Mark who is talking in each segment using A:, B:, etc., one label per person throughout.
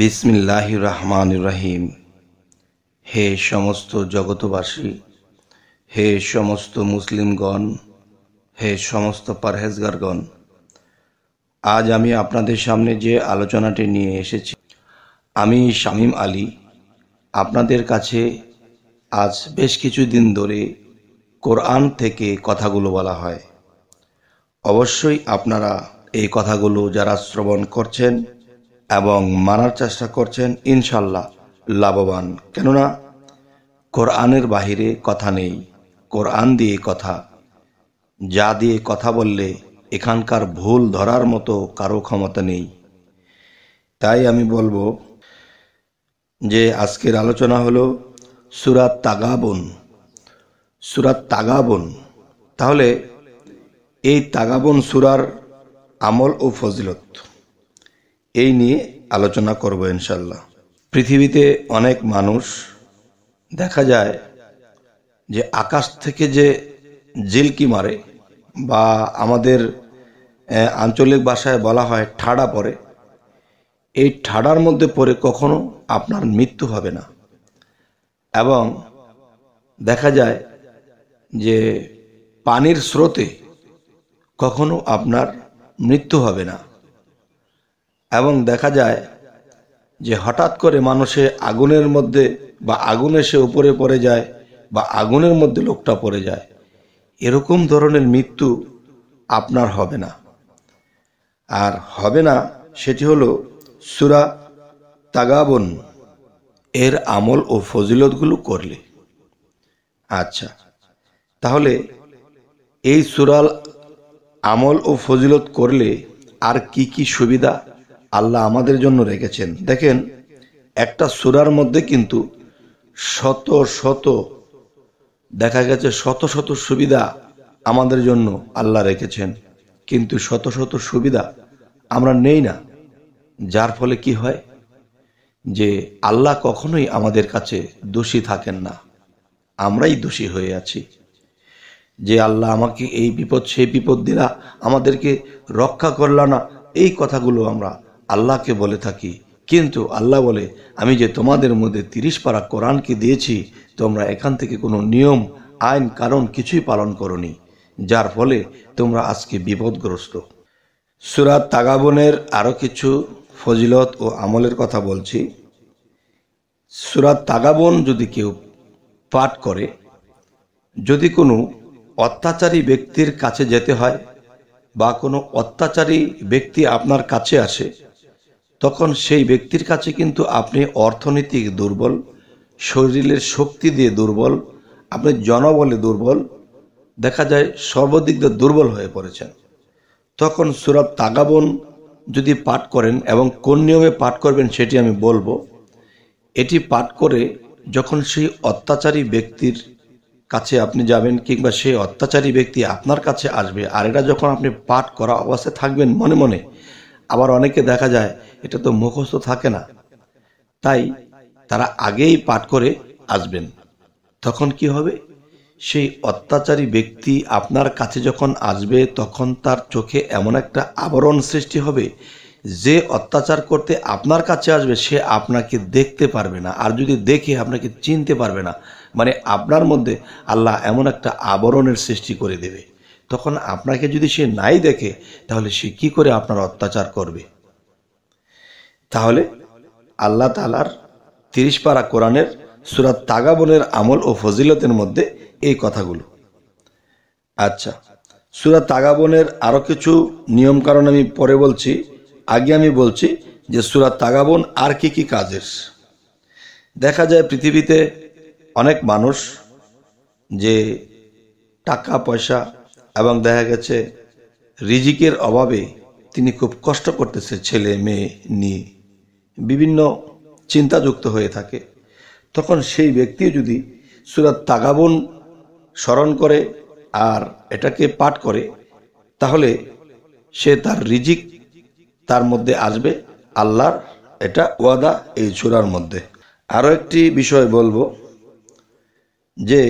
A: বিসমিল্লাহ রহমান রহিম হে সমস্ত জগতবাসী হে সমস্ত মুসলিমগণ হে সমস্ত পারহেজগারগণ আজ আমি আপনাদের সামনে যে আলোচনাটি নিয়ে এসেছি আমি শামীম আলী আপনাদের কাছে আজ বেশ কিছুদিন ধরে কোরআন থেকে কথাগুলো বলা হয় অবশ্যই আপনারা এই কথাগুলো যারা শ্রবণ করছেন এবং মানার চেষ্টা করছেন ইনশাল্লাহ লাভবান কেননা কোরআনের বাহিরে কথা নেই কোরআন দিয়ে কথা যা দিয়ে কথা বললে এখানকার ভুল ধরার মতো কারো ক্ষমতা নেই তাই আমি বলবো যে আজকের আলোচনা হলো সুরাত তাগাবন সুরাত তাগাবন তাহলে এই তাগাবন সুরার আমল ও ফজিলত এই নিয়ে আলোচনা করব ইনশাল্লাহ পৃথিবীতে অনেক মানুষ দেখা যায় যে আকাশ থেকে যে জিলকি মারে বা আমাদের আঞ্চলিক ভাষায় বলা হয় ঠাড়া পরে এই ঠাড়ার মধ্যে পড়ে কখনো আপনার মৃত্যু হবে না এবং দেখা যায় যে পানির স্রোতে কখনো আপনার মৃত্যু হবে না এবং দেখা যায় যে হঠাৎ করে মানুষে আগুনের মধ্যে বা আগুন এসে উপরে পড়ে যায় বা আগুনের মধ্যে লোকটা পড়ে যায় এরকম ধরনের মৃত্যু আপনার হবে না আর হবে না সেটি হলো সুরা তাগাবন এর আমল ও ফজিলতগুলো করলে আচ্ছা তাহলে এই সুরাল আমল ও ফজিলত করলে আর কি কি সুবিধা আল্লাহ আমাদের জন্য রেখেছেন দেখেন একটা সুরার মধ্যে কিন্তু শত শত দেখা গেছে শত শত সুবিধা আমাদের জন্য আল্লাহ রেখেছেন কিন্তু শত শত সুবিধা আমরা নেই না যার ফলে কি হয় যে আল্লাহ কখনোই আমাদের কাছে দোষী থাকেন না আমরাই দোষী হয়ে আছি যে আল্লাহ আমাকে এই বিপদ সেই বিপদ দিলা আমাদেরকে রক্ষা করল না এই কথাগুলো আমরা আল্লাহকে বলে থাকি কিন্তু আল্লাহ বলে আমি যে তোমাদের মধ্যে তিরিশ পারা কোরআনকে দিয়েছি তোমরা এখান থেকে কোনো নিয়ম আইন কারণ কিছুই পালন করনি যার ফলে তোমরা আজকে বিপদগ্রস্ত সুরাত তাগাবনের আরও কিছু ফজিলত ও আমলের কথা বলছি সুরাত তাগাবন যদি কেউ পাঠ করে যদি কোনো অত্যাচারী ব্যক্তির কাছে যেতে হয় বা কোনো অত্যাচারী ব্যক্তি আপনার কাছে আসে তখন সেই ব্যক্তির কাছে কিন্তু আপনি অর্থনৈতিক দুর্বল শরীরের শক্তি দিয়ে দুর্বল আপনি জনবলে দুর্বল দেখা যায় সর্বদিক দিয়ে দুর্বল হয়ে পড়েছেন তখন সুরাব তাগাবন যদি পাঠ করেন এবং কোন নিয়মে পাঠ করবেন সেটি আমি বলবো এটি পাঠ করে যখন সেই অত্যাচারী ব্যক্তির কাছে আপনি যাবেন কিংবা সেই অত্যাচারী ব্যক্তি আপনার কাছে আসবে আর এটা যখন আপনি পাঠ করা অবস্থায় থাকবেন মনে মনে আবার অনেকে দেখা যায় এটা তো মুখস্থ থাকে না তাই তারা আগেই পাঠ করে আসবেন তখন কি হবে সেই অত্যাচারী ব্যক্তি আপনার কাছে যখন আসবে তখন তার চোখে এমন একটা আবরণ সৃষ্টি হবে যে অত্যাচার করতে আপনার কাছে আসবে সে আপনাকে দেখতে পারবে না আর যদি দেখে আপনাকে চিনতে পারবে না মানে আপনার মধ্যে আল্লাহ এমন একটা আবরণের সৃষ্টি করে দেবে তখন আপনাকে যদি সে নাই দেখে তাহলে সে কি করে আপনার অত্যাচার করবে তাহলে আল্লাহ তালার তিরিশ পাড়া কোরআনের সুরাত তাগাবনের আমল ও ফজিলতের মধ্যে এই কথাগুলো আচ্ছা সুরাত তাগাবনের আরও কিছু নিয়ম কারণ আমি পরে বলছি আগে আমি বলছি যে সুরাত তাগাবন আর কি কি কাজের দেখা যায় পৃথিবীতে অনেক মানুষ যে টাকা পয়সা এবং দেখা গেছে রিজিকের অভাবে তিনি খুব কষ্ট করতেছে ছেলে মেয়ে নিয়ে বিভিন্ন চিন্তাযুক্ত হয়ে থাকে তখন সেই ব্যক্তি যদি সুরাত তাগাবন স্মরণ করে আর এটাকে পাঠ করে তাহলে সে তার রিজিক তার মধ্যে আসবে আল্লাহর এটা ওয়াদা এই সুরার মধ্যে আরও একটি বিষয় বলবো যে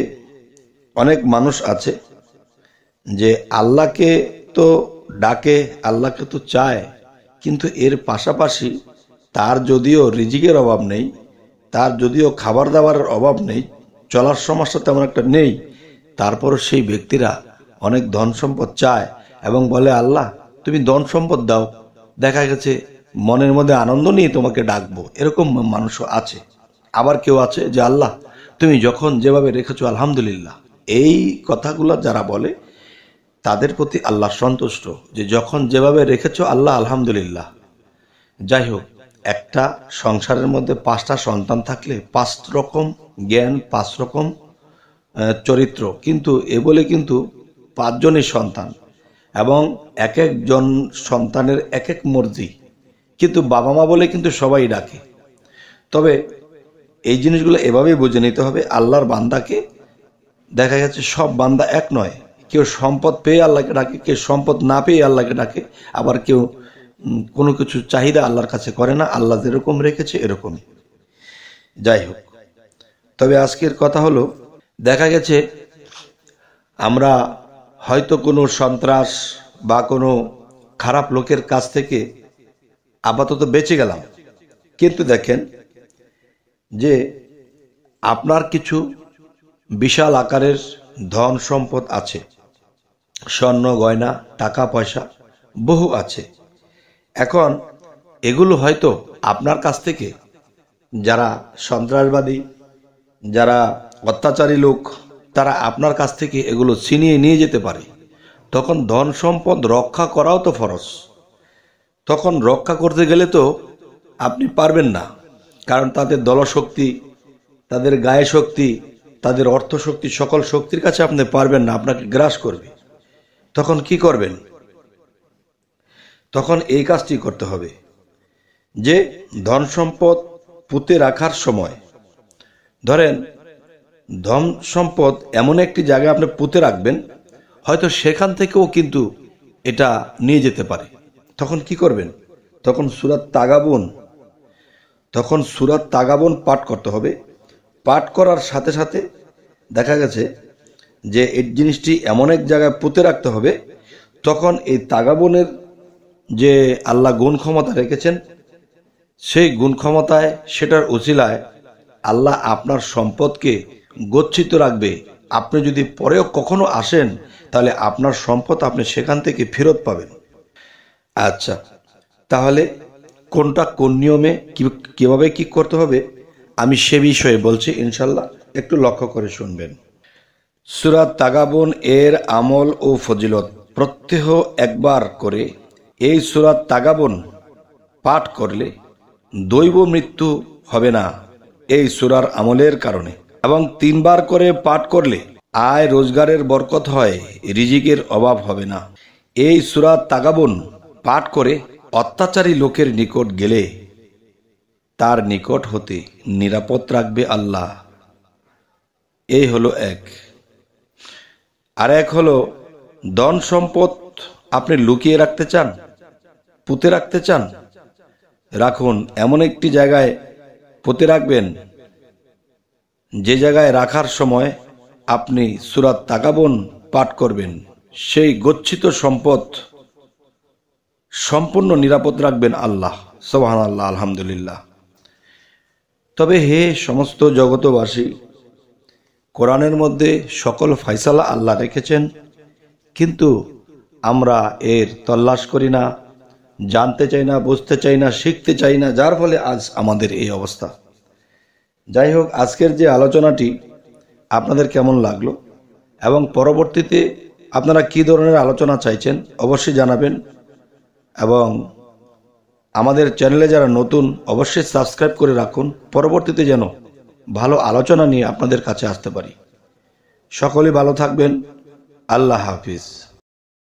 A: অনেক মানুষ আছে যে আল্লাহকে তো ডাকে আল্লাহকে তো চায় কিন্তু এর পাশাপাশি তার যদিও রিজিকের অভাব নেই তার যদিও খাবার দাবারের অভাব নেই চলার সমস্যা তেমন একটা নেই তারপর সেই ব্যক্তিরা অনেক ধন সম্পদ চায় এবং বলে আল্লাহ তুমি ধন সম্পদ দাও দেখা গেছে মনের মধ্যে আনন্দ নিয়ে তোমাকে ডাকবো এরকম মানুষও আছে আবার কেউ আছে যে আল্লাহ তুমি যখন যেভাবে রেখেছো আলহামদুলিল্লাহ এই কথাগুলো যারা বলে তাদের প্রতি আল্লাহ সন্তুষ্ট যে যখন যেভাবে রেখেছো আল্লাহ আলহামদুলিল্লাহ যাই হোক একটা সংসারের মধ্যে পাঁচটা সন্তান থাকলে পাঁচ রকম জ্ঞান পাঁচ রকম চরিত্র কিন্তু এ বলে কিন্তু পাঁচজনের সন্তান এবং এক একজন সন্তানের এক এক মর্জি কিন্তু বাবা মা বলে কিন্তু সবাই ডাকে তবে এই জিনিসগুলো এভাবেই বুঝে নিতে হবে আল্লাহর বান্দাকে দেখা গেছে সব বান্দা এক নয় কেউ সম্পদ পেয়ে আল্লাহকে ডাকে কেউ সম্পদ না পেয়ে আল্লাহকে ডাকে আবার কেউ কোনো কিছু চাহিদা আল্লাহর কাছে করে না আল্লাহ যেরকম রেখেছে এরকমই যাই হোক তবে আজকের কথা হলো দেখা গেছে আমরা হয়তো কোনো সন্ত্রাস বা কোনো খারাপ লোকের কাছ থেকে আপাতত বেঁচে গেলাম কিন্তু দেখেন যে আপনার কিছু বিশাল আকারের ধন সম্পদ আছে স্বর্ণ গয়না টাকা পয়সা বহু আছে এখন এগুলো হয়তো আপনার কাছ থেকে যারা সন্ত্রাসবাদী যারা অত্যাচারী লোক তারা আপনার কাছ থেকে এগুলো ছিনিয়ে নিয়ে যেতে পারে তখন ধন সম্পদ রক্ষা করাও তো ফরস তখন রক্ষা করতে গেলে তো আপনি পারবেন না কারণ তাদের দলশক্তি তাদের গায়ে শক্তি তাদের অর্থশক্তি সকল শক্তির কাছে আপনি পারবেন না আপনাকে গ্রাস করবে তখন কি করবেন তখন এই কাজটি করতে হবে যে ধন সম্পদ পুঁতে রাখার সময় ধরেন ধন সম্পদ এমন একটি জায়গায় আপনি পুঁতে রাখবেন হয়তো সেখান থেকেও কিন্তু এটা নিয়ে যেতে পারে তখন কি করবেন তখন সুরাত তাগাবন তখন সুরাত তাগাবন পাঠ করতে হবে পাঠ করার সাথে সাথে দেখা গেছে যে এই জিনিসটি এমন এক জায়গায় পুঁতে রাখতে হবে তখন এই তাগাবনের যে আল্লাহ গুণ ক্ষমতা রেখেছেন সেই গুণ ক্ষমতায় সেটার উচিলায় আল্লাহ আপনার সম্পদকে গচ্ছিত রাখবে আপনি যদি পরেও কখনো আসেন তাহলে আপনার সম্পদ আপনি সেখান থেকে ফেরত পাবেন আচ্ছা তাহলে কোনটা কোন নিয়মে কীভাবে কি করতে হবে আমি সে বিষয়ে বলছি ইনশাল্লাহ একটু লক্ষ্য করে শুনবেন সুরাত তাগাবন এর আমল ও ফজিলত প্রত্যেহ একবার করে এই সুরাত তাগাবন পাঠ করলে দৈব মৃত্যু হবে না এই সুরার আমলের কারণে এবং তিনবার করে পাঠ করলে আয় রোজগারের বরকত হয় রিজিকের অভাব হবে না এই সুরাত তাগাবন পাঠ করে অত্যাচারী লোকের নিকট গেলে তার নিকট হতে নিরাপদ রাখবে আল্লাহ এই হলো এক আর এক হলো ধন সম্পদ আপনি লুকিয়ে রাখতে চান পুঁতে রাখতে চান রাখুন এমন একটি জায়গায় পুঁতে রাখবেন যে জায়গায় রাখার সময় আপনি সুরাত তাকাবন পাঠ করবেন সেই গচ্ছিত সম্পদ সম্পূর্ণ নিরাপদ রাখবেন আল্লাহ সোহান আল্লাহ আলহামদুলিল্লাহ তবে হে সমস্ত জগতবাসী কোরআনের মধ্যে সকল ফাইসালা আল্লাহ রেখেছেন কিন্তু আমরা এর তল্লাশ করি না জানতে চাই না বুঝতে চাই না শিখতে চাই না যার ফলে আজ আমাদের এই অবস্থা যাই হোক আজকের যে আলোচনাটি আপনাদের কেমন লাগলো এবং পরবর্তীতে আপনারা কি ধরনের আলোচনা চাইছেন অবশ্যই জানাবেন এবং আমাদের চ্যানেলে যারা নতুন অবশ্যই সাবস্ক্রাইব করে রাখুন পরবর্তীতে যেন ভালো আলোচনা নিয়ে আপনাদের কাছে আসতে পারি সকলে ভালো থাকবেন আল্লাহ হাফিজ